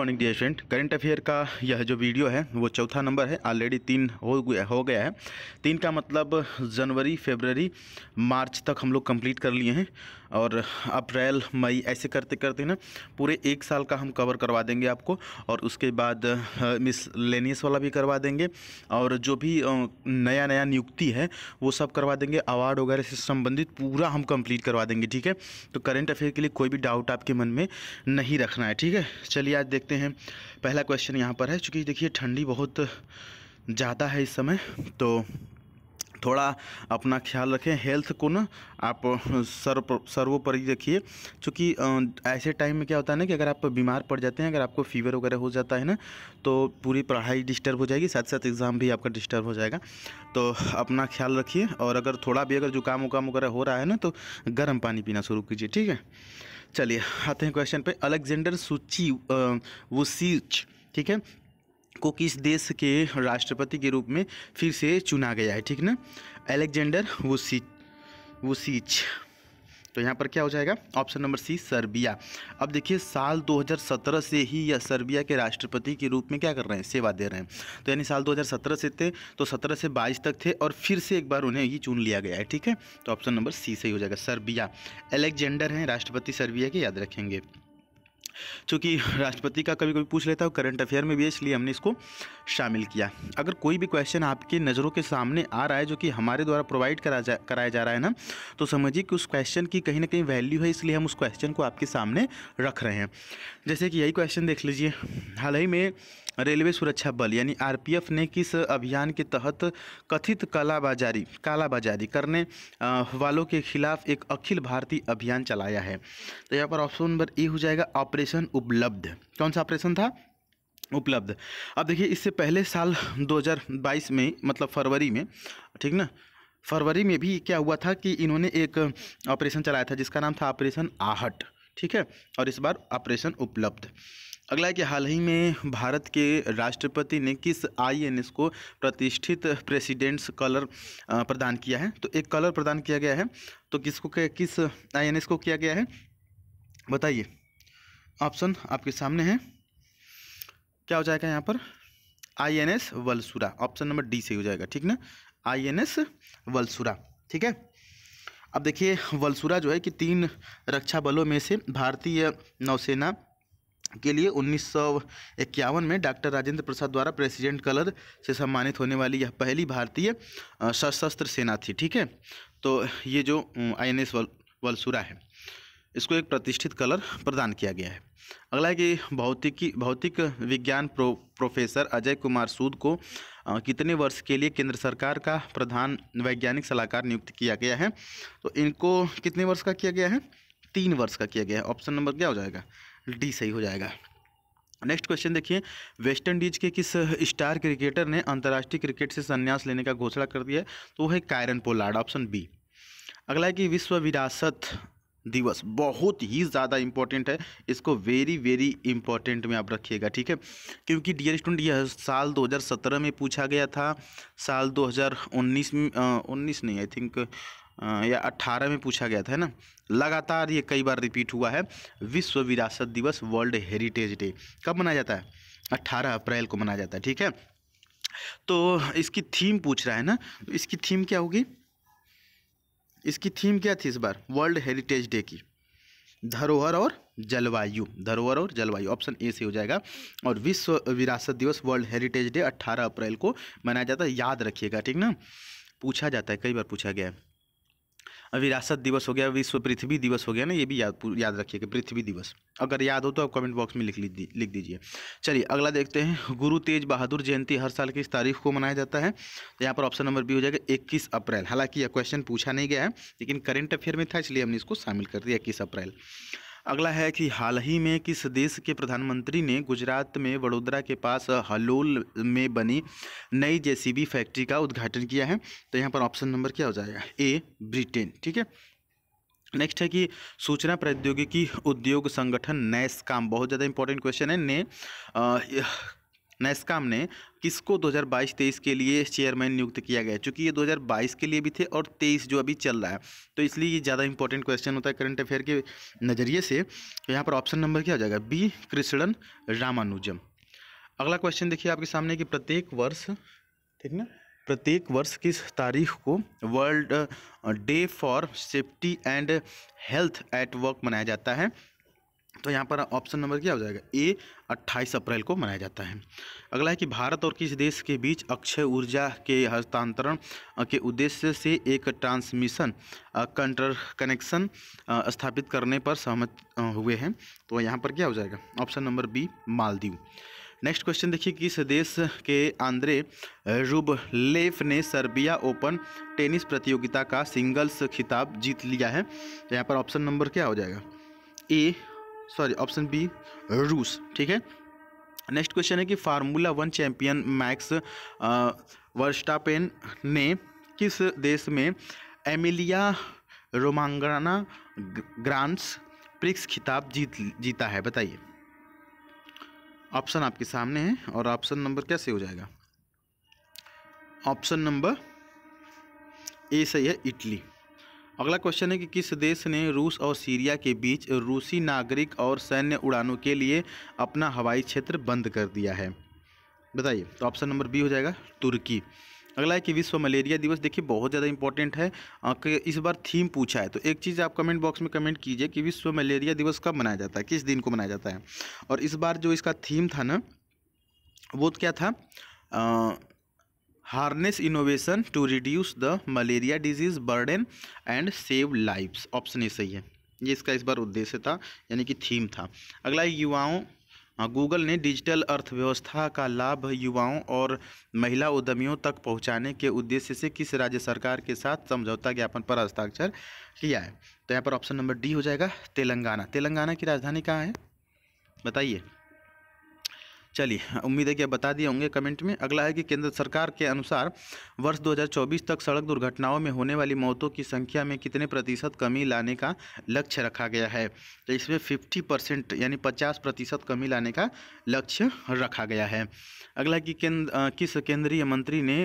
morning dear student current affair का यह जो वीडियो है वो चौथा नंबर है ऑलरेडी तीन हो गया हो गया है तीन का मतलब जनवरी फेबररी मार्च तक हम लोग कंप्लीट कर लिए हैं और अप्रैल मई ऐसे करते करते ना पूरे एक साल का हम कवर करवा देंगे आपको और उसके बाद मिस लेनीस वाला भी करवा देंगे और जो भी नया नया नियुक्ति है वो सब करवा देंगे अवार्ड वगैरह से संबंधित पूरा हम कंप्लीट करवा देंगे ठीक है तो करंट अफेयर के लिए कोई भी डाउट आपके मन में नहीं रखना है ठीक है चलिए आज देखते हैं पहला क्वेश्चन यहाँ पर है चूँकि देखिए ठंडी बहुत ज़्यादा है इस समय तो थोड़ा अपना ख्याल रखें हेल्थ को ना आप सर्व सर्वोपरि रखिए क्योंकि ऐसे टाइम में क्या होता है ना कि अगर आप बीमार पड़ जाते हैं अगर आपको फीवर वगैरह हो जाता है ना तो पूरी पढ़ाई डिस्टर्ब हो जाएगी साथ साथ एग्ज़ाम भी आपका डिस्टर्ब हो जाएगा तो अपना ख्याल रखिए और अगर थोड़ा भी अगर जुकाम उकाम वगैरह हो रहा है ना तो गर्म पानी पीना शुरू कीजिए ठीक है चलिए आते हैं क्वेश्चन पर अलेक्जेंडर सूची वो ठीक है को किस देश के राष्ट्रपति के रूप में फिर से चुना गया है ठीक ना एलेक्जेंडर वुसिच वुसिच तो यहाँ पर क्या हो जाएगा ऑप्शन नंबर सी सर्बिया अब देखिए साल 2017 से ही या सर्बिया के राष्ट्रपति के रूप में क्या कर रहे हैं सेवा दे रहे हैं तो यानी साल 2017 से थे तो 17 से 22 तक थे और फिर से एक बार उन्हें ही चुन लिया गया है ठीक है तो ऑप्शन नंबर सी सही हो जाएगा सर्बिया एलेक्जेंडर हैं राष्ट्रपति सर्बिया के याद रखेंगे चूँकि राष्ट्रपति का कभी कभी पूछ लेता है करंट अफेयर में भी इसलिए हमने इसको शामिल किया अगर कोई भी क्वेश्चन आपकी नज़रों के सामने आ रहा है जो कि हमारे द्वारा प्रोवाइड करा जा कराया जा रहा है ना तो समझिए कि उस क्वेश्चन की कहीं ना कहीं वैल्यू है इसलिए हम उस क्वेश्चन को आपके सामने रख रहे हैं जैसे कि यही क्वेश्चन देख लीजिए हाल ही में रेलवे सुरक्षा बल यानी आरपीएफ ने किस अभियान के तहत कथित कालाबाजारी कालाबाजारी करने वालों के खिलाफ एक अखिल भारतीय अभियान चलाया है तो यहाँ पर ऑप्शन नंबर ए हो जाएगा ऑपरेशन उपलब्ध कौन सा ऑपरेशन था उपलब्ध अब देखिए इससे पहले साल 2022 में मतलब फरवरी में ठीक ना फरवरी में भी क्या हुआ था कि इन्होंने एक ऑपरेशन चलाया था जिसका नाम था ऑपरेशन आहट ठीक है और इस बार ऑपरेशन उपलब्ध अगला है कि हाल ही में भारत के राष्ट्रपति ने किस आईएनएस को प्रतिष्ठित प्रेसिडेंट्स कलर प्रदान किया है तो एक कलर प्रदान किया गया है तो किसको किस आईएनएस को किया गया है बताइए ऑप्शन आपके सामने है क्या हो जाएगा यहाँ पर INS Valsura option number D से हो जाएगा ठीक ना आईएनएस वलसुरा ठीक है अब देखिए वलसुरा जो है कि तीन रक्षा बलों में से भारतीय नौसेना के लिए उन्नीस में डॉक्टर राजेंद्र प्रसाद द्वारा प्रेसिडेंट कलर से सम्मानित होने वाली यह पहली भारतीय सशस्त्र सेना थी ठीक है तो ये जो आई एन एस वलसुरा है इसको एक प्रतिष्ठित कलर प्रदान किया गया है अगला है कि भौतिकी भौतिक विज्ञान प्रो प्रोफेसर अजय कुमार सूद को कितने वर्ष के लिए केंद्र सरकार का प्रधान वैज्ञानिक सलाहकार नियुक्त किया गया है तो इनको कितने वर्ष का किया गया है तीन वर्ष का किया गया है ऑप्शन नंबर क्या हो जाएगा डी सही हो जाएगा नेक्स्ट क्वेश्चन देखिए वेस्ट इंडीज के किस स्टार क्रिकेटर ने अंतर्राष्ट्रीय क्रिकेट से संन्यास लेने का घोषणा कर दिया तो वो है कायरन पोलार्ड ऑप्शन बी अगला है कि विश्व विरासत दिवस बहुत ही ज़्यादा इम्पॉर्टेंट है इसको वेरी वेरी इंपॉर्टेंट में आप रखिएगा ठीक है क्योंकि डियर स्टूडेंट यह साल 2017 में पूछा गया था साल 2019 में उन्नीस नहीं आई थिंक या अट्ठारह में पूछा गया था है ना लगातार ये कई बार रिपीट हुआ है विश्व विरासत दिवस वर्ल्ड हेरिटेज डे कब मनाया जाता है अट्ठारह अप्रैल को मनाया जाता है ठीक है तो इसकी थीम पूछ रहा है ना इसकी थीम क्या होगी इसकी थीम क्या थी इस बार वर्ल्ड हेरिटेज डे की धरोहर और जलवायु धरोहर और जलवायु ऑप्शन ए से हो जाएगा और विश्व विरासत दिवस वर्ल्ड हेरिटेज डे 18 अप्रैल को मनाया जाता है याद रखिएगा ठीक ना पूछा जाता है कई बार पूछा गया है विरासत दिवस हो गया विश्व पृथ्वी दिवस हो गया ना ये भी याद याद रखिएगा पृथ्वी दिवस अगर याद हो तो आप कमेंट बॉक्स में लिख लीजिए लिख दीजिए चलिए अगला देखते हैं गुरु तेज बहादुर जयंती हर साल की इस तारीख को मनाया जाता है तो यहाँ पर ऑप्शन नंबर बी हो जाएगा इक्कीस अप्रैल हालांकि यह क्वेश्चन पूछा नहीं गया है लेकिन करेंट अफेयर में था इसलिए हमने इसको शामिल कर दिया इक्कीस अप्रैल अगला है कि हाल ही में किस देश के प्रधानमंत्री ने गुजरात में वडोदरा के पास हलोल में बनी नई जेसीबी फैक्ट्री का उद्घाटन किया है तो यहाँ पर ऑप्शन नंबर क्या हो जाएगा ए ब्रिटेन ठीक है नेक्स्ट है कि सूचना प्रौद्योगिकी उद्योग संगठन काम बहुत ज़्यादा इंपॉर्टेंट क्वेश्चन है ने आ, नैसकाम ने किसको 2022-23 के लिए चेयरमैन नियुक्त किया गया चूँकि ये 2022 के लिए भी थे और 23 जो अभी चल रहा है तो इसलिए ये ज़्यादा इंपॉर्टेंट क्वेश्चन होता है करंट अफेयर के नज़रिए से तो यहाँ पर ऑप्शन नंबर क्या हो जाएगा बी कृष्णन रामानुजम अगला क्वेश्चन देखिए आपके सामने कि प्रत्येक वर्ष ठीक ना प्रत्येक वर्ष किस तारीख को World Day for Safety and Health at Work मनाया जाता है तो यहाँ पर ऑप्शन नंबर क्या हो जाएगा ए 28 अप्रैल को मनाया जाता है अगला है कि भारत और किस देश के बीच अक्षय ऊर्जा के हस्तांतरण के उद्देश्य से एक ट्रांसमिशन कंटर कनेक्शन स्थापित करने पर सहमत हुए हैं तो यहाँ पर क्या हो जाएगा option number B Maldives next question देखिए किस देश के आंद्रे रूबलेफ ने सर्बिया ओपन टेनिस प्रतियोगिता का सिंगल्स खिताब जीत लिया है तो यहाँ पर ऑप्शन नंबर क्या हो जाएगा ए सॉरी ऑप्शन बी रूस ठीक है नेक्स्ट क्वेश्चन है कि formula one champion Max Verstappen ने किस देश में एमिलिया रोमांगाना ग्रांस प्रिक्स खिताब जीत जीता है बताइए ऑप्शन आपके सामने है और ऑप्शन नंबर कैसे हो जाएगा ऑप्शन नंबर ए सही है इटली अगला क्वेश्चन है कि किस देश ने रूस और सीरिया के बीच रूसी नागरिक और सैन्य उड़ानों के लिए अपना हवाई क्षेत्र बंद कर दिया है बताइए तो ऑप्शन नंबर बी हो जाएगा तुर्की अगला है कि विश्व मलेरिया दिवस देखिए बहुत ज़्यादा इंपॉर्टेंट है इस बार थीम पूछा है तो एक चीज़ आप कमेंट बॉक्स में कमेंट कीजिए कि विश्व मलेरिया दिवस कब मनाया जाता है किस दिन को मनाया जाता है और इस बार जो इसका थीम था ना वो क्या था harness innovation to reduce the malaria disease burden and save lifes option A सही है ये इसका इस बार उद्देश्य था यानी कि थीम था अगला युवाओं गूगल हाँ, ने डिजिटल अर्थव्यवस्था का लाभ युवाओं और महिला उद्यमियों तक पहुंचाने के उद्देश्य से किस राज्य सरकार के साथ समझौता ज्ञापन पर हस्ताक्षर किया है तो यहाँ पर ऑप्शन नंबर डी हो जाएगा तेलंगाना तेलंगाना की राजधानी कहाँ है बताइए चलिए उम्मीद है कि आप बता दिए होंगे कमेंट में अगला है कि केंद्र सरकार के अनुसार वर्ष 2024 तक सड़क दुर्घटनाओं में होने वाली मौतों की संख्या में कितने प्रतिशत कमी लाने का लक्ष्य रखा गया है तो इसमें फिफ्टी परसेंट यानी पचास प्रतिशत कमी लाने का लक्ष्य रखा गया है अगला कि केंद्र किस केंद्रीय मंत्री ने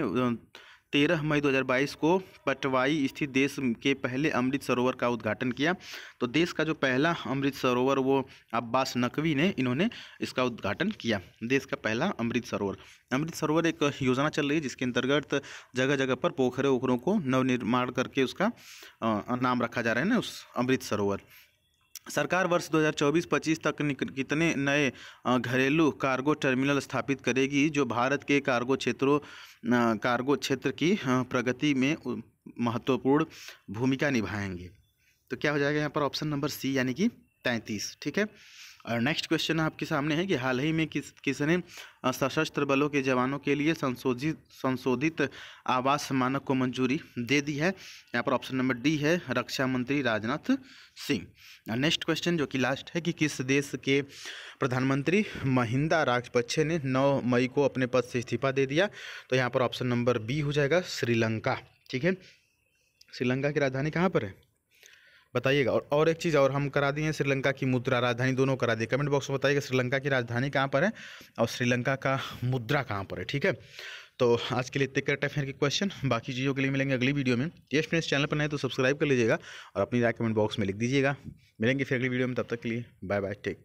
तेरह मई 2022 को पटवाई स्थित देश के पहले अमृत सरोवर का उद्घाटन किया तो देश का जो पहला अमृत सरोवर वो अब्बास नकवी ने इन्होंने इसका उद्घाटन किया देश का पहला अमृत सरोवर अमृत सरोवर एक योजना चल रही है जिसके अंतर्गत जगह जगह पर पोखरे ओखरों को नवनिर्माण करके उसका नाम रखा जा रहा है ना उस अमृत सरोवर सरकार वर्ष 2024-25 तक कितने नए घरेलू कार्गो टर्मिनल स्थापित करेगी जो भारत के कार्गो क्षेत्रों कार्गो क्षेत्र की प्रगति में महत्वपूर्ण भूमिका निभाएंगे तो क्या हो जाएगा यहाँ पर ऑप्शन नंबर सी यानी कि तैंतीस ठीक है और नेक्स्ट क्वेश्चन आपके सामने है कि हाल ही में किस किसने सशस्त्र बलों के जवानों के लिए संशोधित संशोधित आवास मानक को मंजूरी दे दी है यहाँ पर ऑप्शन नंबर डी है रक्षा मंत्री राजनाथ सिंह नेक्स्ट क्वेश्चन जो कि लास्ट है कि किस देश के प्रधानमंत्री महिंदा राजपक्षे ने 9 मई को अपने पद से इस्तीफा दे दिया तो यहाँ पर ऑप्शन नंबर बी हो जाएगा श्रीलंका ठीक है श्रीलंका की राजधानी कहाँ पर है बताइएगा और और एक चीज़ और हम करा दिए श्रीलंका की मुद्रा राजधानी दोनों करा दिए कमेंट बॉक्स में बताइएगा श्रीलंका की राजधानी कहाँ पर है और श्रीलंका का मुद्रा कहाँ पर है ठीक है तो आज के लिए इतने करते हैं फिर क्वेश्चन बाकी चीज़ों के लिए मिलेंगे अगली वीडियो में यस फ्रेंड्स चैनल पर नए तो सब्सक्राइब कर लीजिएगा और अपनी राय कमेंट बॉक्स में लिख दीजिएगा मिलेंगे फिर अगली वीडियो में तब तक के लिए बाय बाय टेक